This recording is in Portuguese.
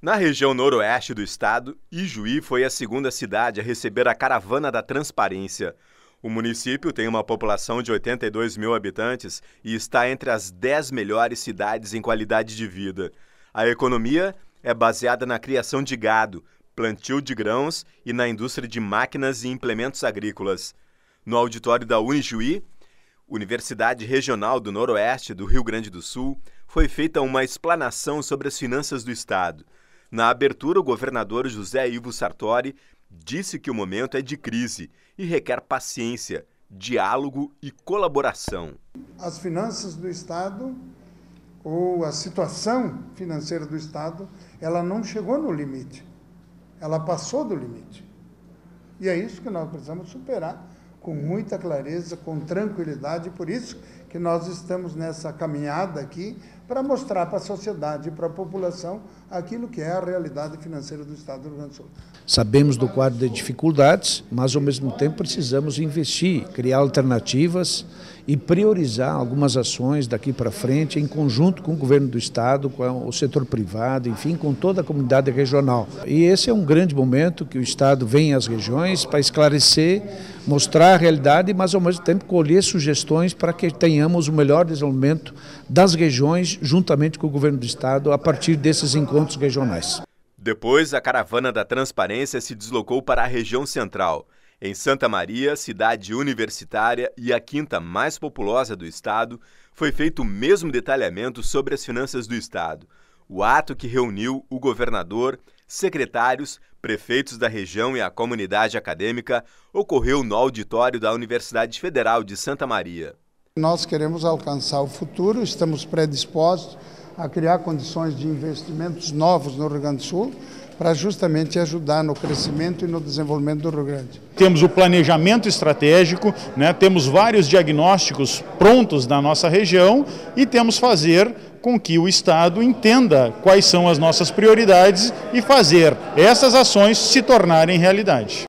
Na região noroeste do estado, Ijuí foi a segunda cidade a receber a Caravana da Transparência. O município tem uma população de 82 mil habitantes e está entre as 10 melhores cidades em qualidade de vida. A economia é baseada na criação de gado, plantio de grãos e na indústria de máquinas e implementos agrícolas. No auditório da Unijuí, Universidade Regional do Noroeste do Rio Grande do Sul, foi feita uma explanação sobre as finanças do Estado. Na abertura, o governador José Ivo Sartori disse que o momento é de crise e requer paciência, diálogo e colaboração. As finanças do Estado ou a situação financeira do Estado, ela não chegou no limite. Ela passou do limite. E é isso que nós precisamos superar com muita clareza, com tranquilidade. Por isso que nós estamos nessa caminhada aqui para mostrar para a sociedade e para a população aquilo que é a realidade financeira do Estado do Rio Grande do Sul. Sabemos do quadro de dificuldades, mas ao mesmo tempo precisamos investir, criar alternativas e priorizar algumas ações daqui para frente em conjunto com o governo do estado, com o setor privado, enfim, com toda a comunidade regional. E esse é um grande momento que o estado vem às regiões para esclarecer, mostrar a realidade, mas ao mesmo tempo colher sugestões para que tenhamos o melhor desenvolvimento das regiões juntamente com o governo do estado a partir desses encontros regionais. Depois, a caravana da transparência se deslocou para a região central. Em Santa Maria, cidade universitária e a quinta mais populosa do estado, foi feito o mesmo detalhamento sobre as finanças do estado. O ato que reuniu o governador, secretários, prefeitos da região e a comunidade acadêmica ocorreu no auditório da Universidade Federal de Santa Maria. Nós queremos alcançar o futuro, estamos predispostos a criar condições de investimentos novos no Rio Grande do Sul para justamente ajudar no crescimento e no desenvolvimento do Rio Grande. Temos o planejamento estratégico, né, temos vários diagnósticos prontos na nossa região e temos fazer com que o Estado entenda quais são as nossas prioridades e fazer essas ações se tornarem realidade.